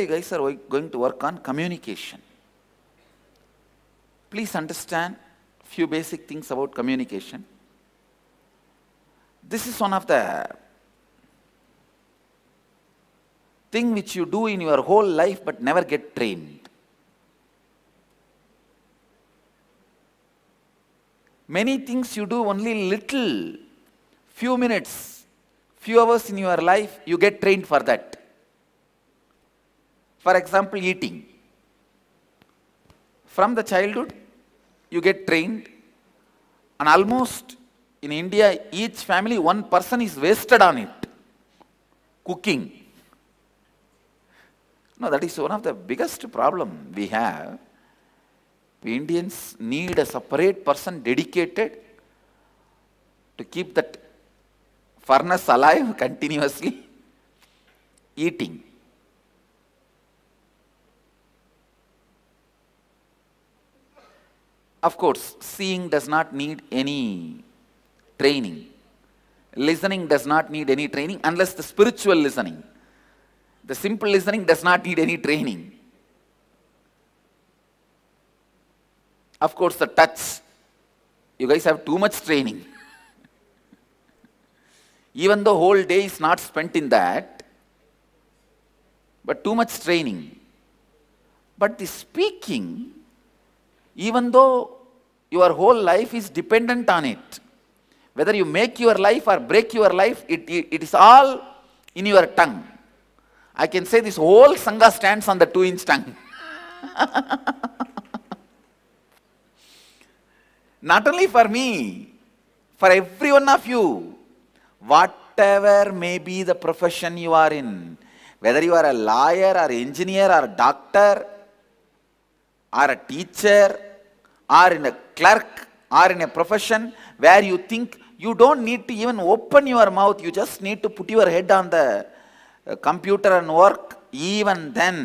you guys are going to work on communication. Please understand few basic things about communication. This is one of the thing which you do in your whole life but never get trained. Many things you do only little, few minutes, few hours in your life, you get trained for that. For example, eating. From the childhood, you get trained and almost in India, each family, one person is wasted on it. Cooking. No, that is one of the biggest problem we have. We Indians need a separate person dedicated to keep that furnace alive continuously eating. Of course, seeing does not need any training. Listening does not need any training unless the spiritual listening. The simple listening does not need any training. Of course, the touch. You guys have too much training. Even the whole day is not spent in that, but too much training. But the speaking, even though your whole life is dependent on it. Whether you make your life or break your life, it, it, it is all in your tongue. I can say this whole Sangha stands on the two inch tongue. Not only for me, for every one of you, whatever may be the profession you are in, whether you are a lawyer or engineer or doctor or a teacher or in a clerk or in a profession where you think you don't need to even open your mouth, you just need to put your head on the uh, computer and work, even then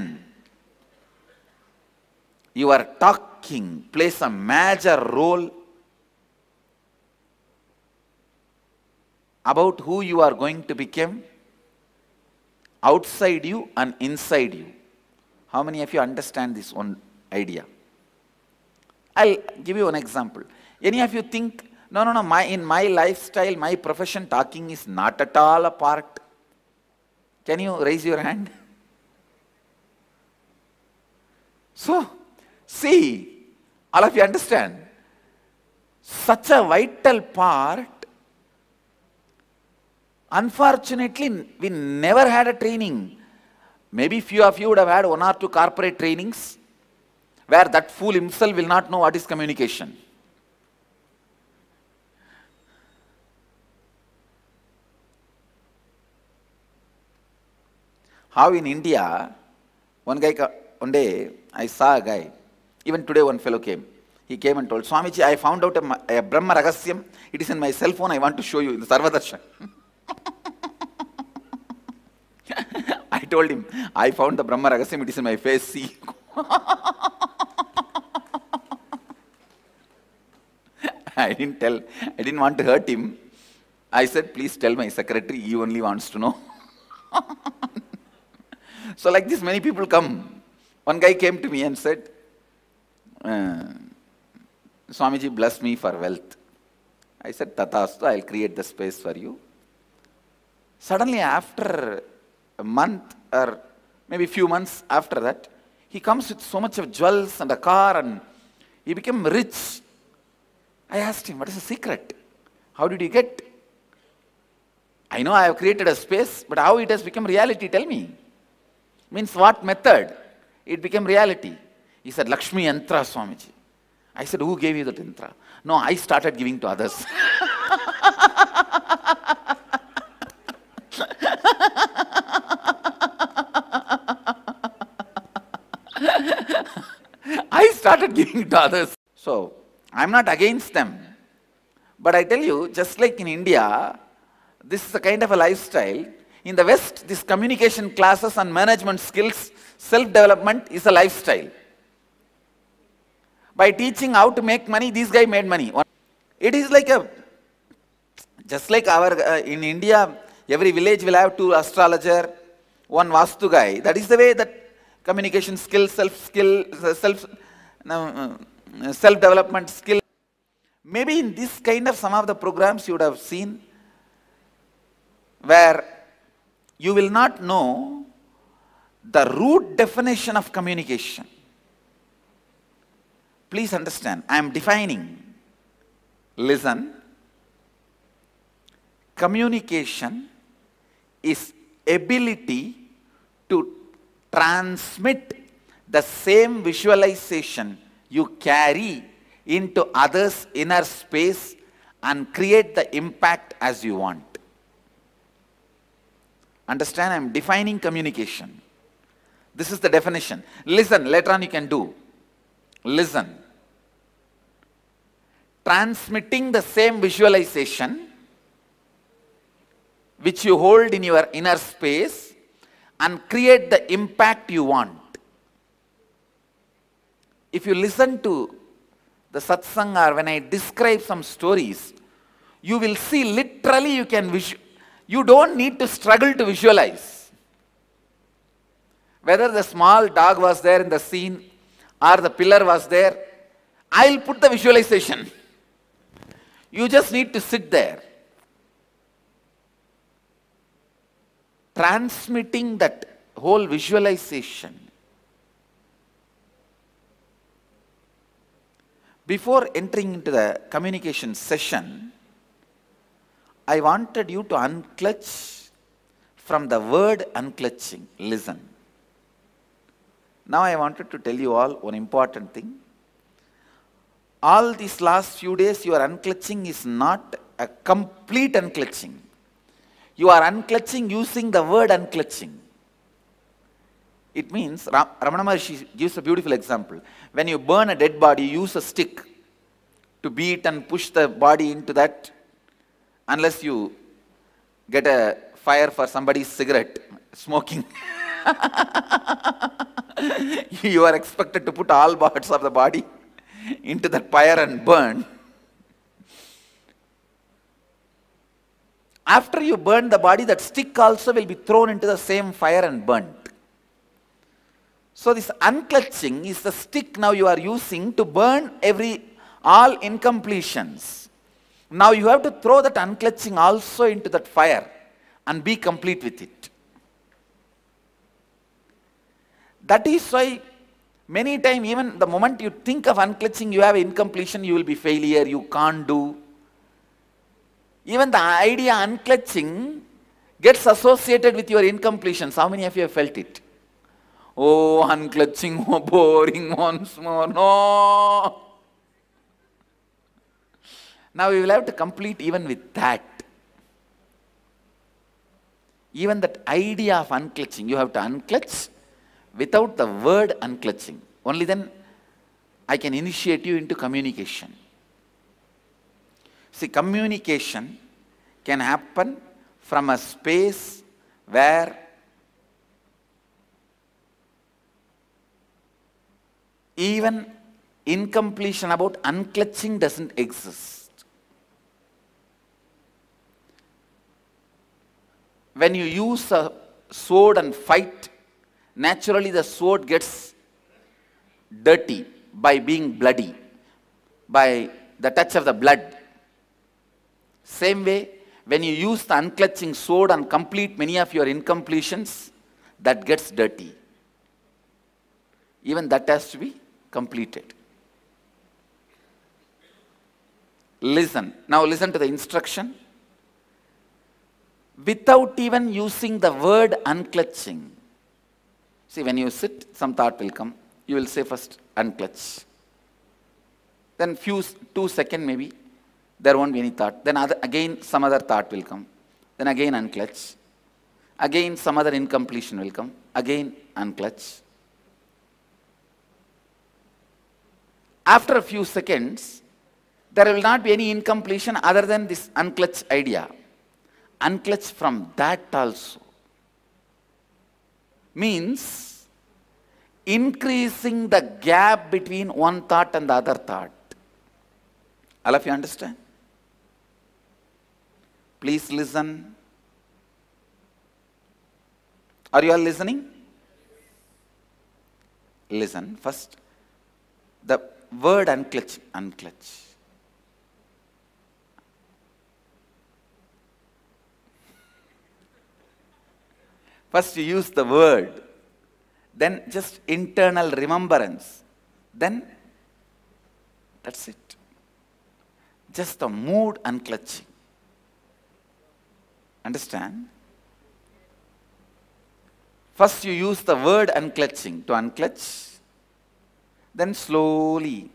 your talking plays a major role about who you are going to become outside you and inside you. How many of you understand this one idea? I'll give you an example. Any of you think, no, no, no, my, in my lifestyle, my profession, talking is not at all a part. Can you raise your hand? So, see, all of you understand, such a vital part, unfortunately, we never had a training. Maybe few of you would have had one or two corporate trainings, where that fool himself will not know what is communication. How in India, one guy, one day, I saw a guy, even today one fellow came. He came and told, Swamiji, I found out a, a Brahma Ragasyam. It is in my cell phone. I want to show you in the Sarvadarshan. I told him, I found the Brahma Ragasyam. It is in my face. See. I didn't tell, I didn't want to hurt him. I said, please tell my secretary, he only wants to know. so like this, many people come. One guy came to me and said, uh, Swamiji, bless me for wealth. I said, Tatasta, I'll create the space for you. Suddenly after a month or maybe few months after that, he comes with so much of jewels and a car and he became rich I asked him, what is the secret? How did you get? I know I have created a space, but how it has become reality, tell me. Means what method? It became reality. He said, Lakshmi Yantra, Swamiji. I said, who gave you that yantra? No, I started giving to others. I started giving to others. So, I'm not against them. But I tell you, just like in India, this is a kind of a lifestyle. In the West, this communication classes and management skills, self-development is a lifestyle. By teaching how to make money, this guy made money. It is like a, just like our, uh, in India, every village will have two astrologer, one Vastu guy. That is the way that communication skills, uh, self, -skill, self uh, self-development skill. Maybe in this kind of some of the programs you would have seen where you will not know the root definition of communication. Please understand, I am defining. Listen. Communication is ability to transmit the same visualization you carry into others' inner space and create the impact as you want. Understand, I'm defining communication. This is the definition. Listen, later on you can do. Listen. Transmitting the same visualization which you hold in your inner space and create the impact you want if you listen to the satsang or when I describe some stories, you will see literally you can visualize. You don't need to struggle to visualize. Whether the small dog was there in the scene or the pillar was there, I'll put the visualization. You just need to sit there. Transmitting that whole visualization Before entering into the communication session, I wanted you to unclutch from the word unclutching. Listen. Now I wanted to tell you all one important thing. All these last few days, your unclutching is not a complete unclutching. You are unclutching using the word unclutching. It means, Ramana Maharshi gives a beautiful example. When you burn a dead body, use a stick to beat and push the body into that, unless you get a fire for somebody's cigarette, smoking. you are expected to put all parts of the body into that fire and burn. After you burn the body, that stick also will be thrown into the same fire and burned. So this unclutching is the stick now you are using to burn every all incompletions. Now you have to throw that unclutching also into that fire and be complete with it. That is why many times even the moment you think of unclutching you have incompletion, you will be failure, you can't do. Even the idea unclutching gets associated with your incompletions. How many of you have felt it? Oh, unclutching, oh, boring once more. No. Now we will have to complete even with that. Even that idea of unclutching, you have to unclutch without the word unclutching. Only then I can initiate you into communication. See, communication can happen from a space where even incompletion about unclutching doesn't exist. When you use a sword and fight, naturally the sword gets dirty by being bloody, by the touch of the blood. Same way, when you use the unclutching sword and complete many of your incompletions, that gets dirty. Even that has to be completed. Listen. Now listen to the instruction. Without even using the word unclutching. See, when you sit, some thought will come. You will say first, unclutch. Then few, two second maybe, there won't be any thought. Then other, again, some other thought will come. Then again, unclutch. Again, some other incompletion will come. Again, unclutch. after a few seconds, there will not be any incompletion other than this unclutch idea. Unclutch from that also. Means increasing the gap between one thought and the other thought. All of you understand? Please listen. Are you all listening? Listen. First, the word unclutch, unclutch. First you use the word, then just internal remembrance, then that's it. Just the mood unclutching. Understand? First you use the word unclutching to unclutch. Then slowly,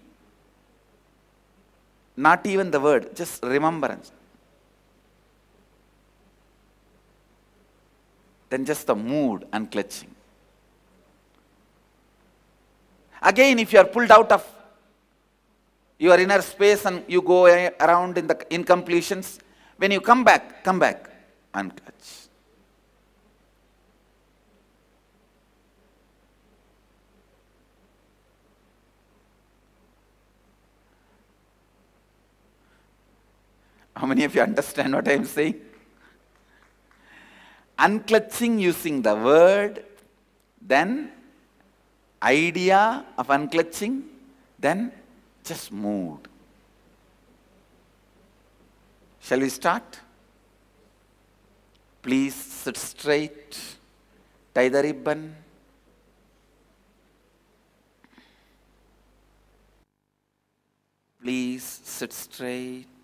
not even the word, just remembrance. Then just the mood and clutching. Again, if you are pulled out of your inner space and you go around in the incompletions, when you come back, come back and clutch. How many of you understand what I am saying? Unclutching using the word, then idea of unclutching, then just mood. Shall we start? Please sit straight, tie the ribbon. Please sit straight.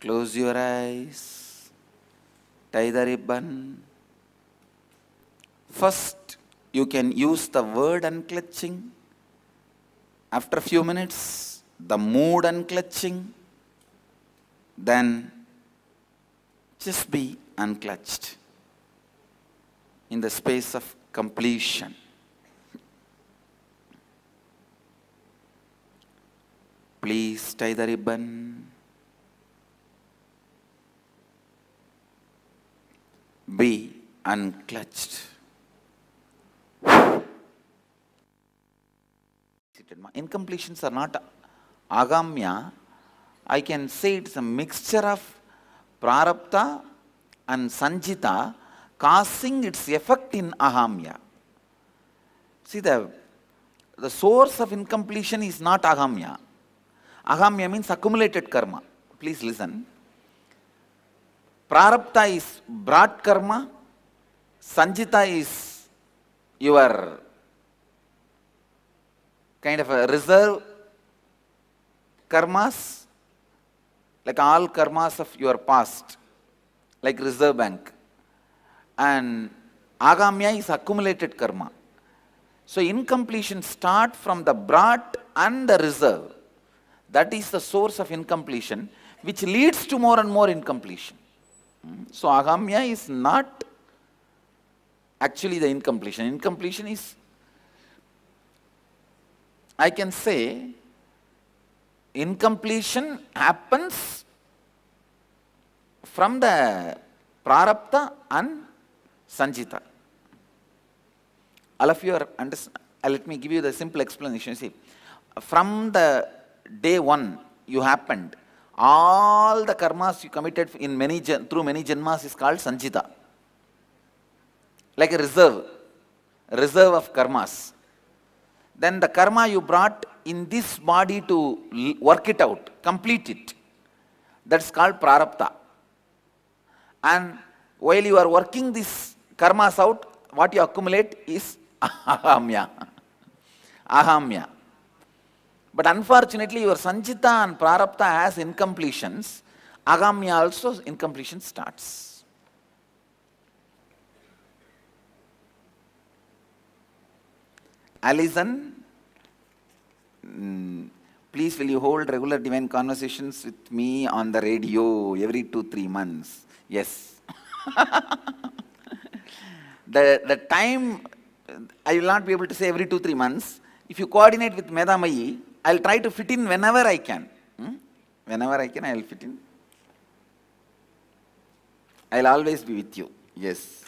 Close your eyes. Tie the ribbon. First, you can use the word unclutching. After a few minutes, the mood unclutching. Then, just be unclutched in the space of completion. Please tie the ribbon. be unclutched. Incompletions are not agamya. I can say it's a mixture of prarabdha and sanjita causing its effect in ahamya. See the, the source of incompletion is not agamya. Agamya means accumulated karma. Please listen. Prarabdha is broad karma, Sanjita is your kind of a reserve karmas, like all karmas of your past, like reserve bank. And Agamya is accumulated karma. So incompletion start from the broad and the reserve. That is the source of incompletion, which leads to more and more incompletion. So agamya is not actually the incompletion. Incompletion is, I can say, incompletion happens from the prarapta and sanjita. All of you are understand. Uh, let me give you the simple explanation. See, from the day one you happened, all the karmas you committed in many through many janmas is called sanjita. Like a reserve, reserve of karmas. Then the karma you brought in this body to work it out, complete it. That's called prarabdha. And while you are working this karmas out, what you accumulate is ahamya. ahamya. But unfortunately, your Sanchita and Prarapta has incompletions. Agamya also incompletion starts. Alison, mm, please will you hold regular divine conversations with me on the radio every two, three months? Yes. the, the time, I will not be able to say every two, three months. If you coordinate with Medamayi, I'll try to fit in whenever I can. Hmm? Whenever I can, I'll fit in. I'll always be with you. Yes.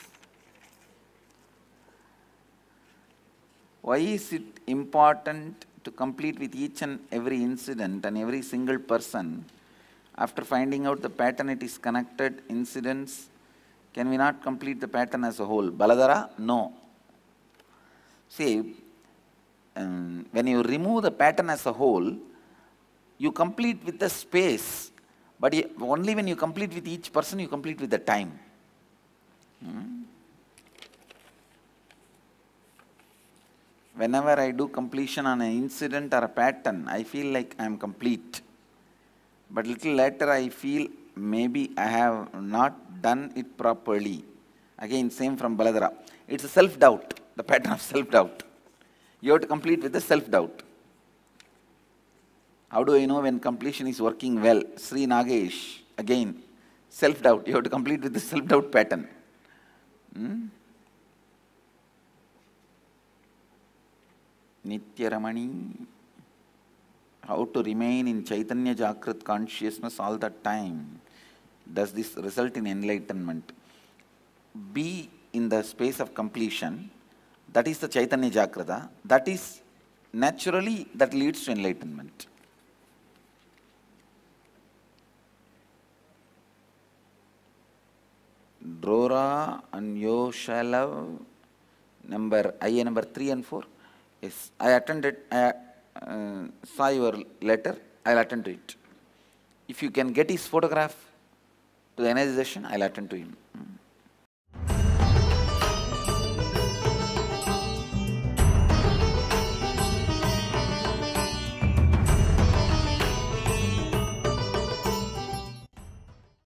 Why is it important to complete with each and every incident and every single person after finding out the pattern it is connected incidents? Can we not complete the pattern as a whole? Baladara? No. See, um, when you remove the pattern as a whole, you complete with the space, but only when you complete with each person, you complete with the time. Hmm? Whenever I do completion on an incident or a pattern, I feel like I am complete. But little later, I feel maybe I have not done it properly. Again, same from Baladara. It's a self-doubt, the pattern of self-doubt. You have to complete with the self-doubt. How do I know when completion is working well? Sri Nagesh, again, self-doubt. You have to complete with the self-doubt pattern. Hmm? Ramani, how to remain in Chaitanya jagrat consciousness all the time. Does this result in enlightenment? Be in the space of completion that is the Chaitanya Jagrata. That is naturally, that leads to enlightenment. Drora and Yoshalav, number IA number 3 and 4. Yes, I attended, I uh, uh, saw your letter, I'll attend to it. If you can get his photograph to the energization, I'll attend to him. Mm.